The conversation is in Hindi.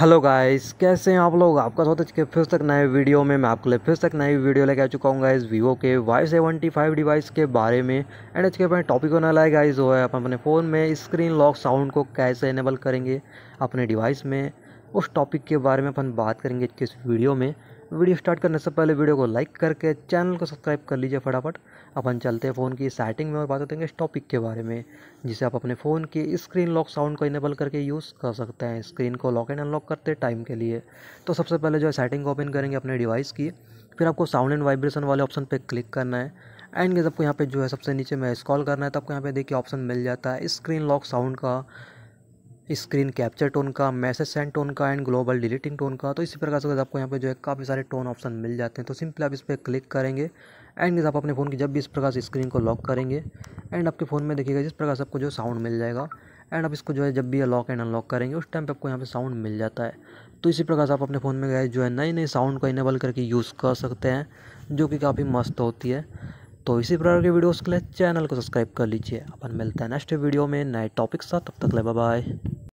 हेलो गाइस कैसे हैं आप लोग आपका स्वागत है फिर तक नए वीडियो में मैं आपके लिए फिर तक नई वीडियो लेके आ चुका हूँ गाइस वीवो के वाई सेवेंटी फाइव डिवाइस के बारे में एंड आज के अपने टॉपिक होने लाए गाइस वो है अपन अपने फ़ोन में स्क्रीन लॉक साउंड को कैसे इनेबल करेंगे अपने डिवाइस में उस टॉपिक के बारे में अपन बात करेंगे इस वीडियो में वीडियो स्टार्ट करने से पहले वीडियो को लाइक करके चैनल को सब्सक्राइब कर लीजिए फटाफट अपन चलते हैं फ़ोन की सेटिंग में और बात करते हैं इस टॉपिक के बारे में जिसे आप अपने फ़ोन की स्क्रीन लॉक साउंड को इनेबल करके यूज़ कर सकते हैं स्क्रीन को लॉक एंड अनलॉक करते टाइम के लिए तो सबसे पहले जो है सेटिंग ओपन करेंगे अपने डिवाइस की फिर आपको साउंड एंड वाइब्रेशन वाले ऑप्शन पर क्लिक करना है एंड गेज आपको यहाँ पे जो है सबसे नीचे में स्कॉल करना है तो आपको यहाँ पे देखिए ऑप्शन मिल जाता है स्क्रीन लॉक साउंड का स्क्रीन कैप्चर टोन का मैसेज सेंड टोन का एंड ग्लोबल डिलीटिंग टोन का तो इसी प्रकार से आपको यहाँ पे जो है काफ़ी सारे टोन ऑप्शन मिल जाते हैं तो सिंपली आप इस पर क्लिक करेंगे एंड आप अपने फ़ोन की जब भी इस प्रकार से स्क्रीन को लॉक करेंगे एंड आपके फ़ोन में देखिएगा जिस प्रकार से आपको जो साउंड मिल जाएगा एंड आप इसको जो है जब भी लॉक एंड अनलॉक करेंगे उस टाइम पर आपको यहाँ पर साउंड मिल जाता है तो इसी प्रकार से आप अपने फ़ोन में गए जो है नए नए साउंड को इनेबल करके यूज़ कर सकते हैं जो कि काफ़ी मस्त होती है तो इसी प्रकार के वीडियोज़ के लिए चैनल को सब्सक्राइब कर लीजिए अपन मिलते हैं नेक्स्ट वीडियो में नए टॉपिक साथ तब तक ले बाय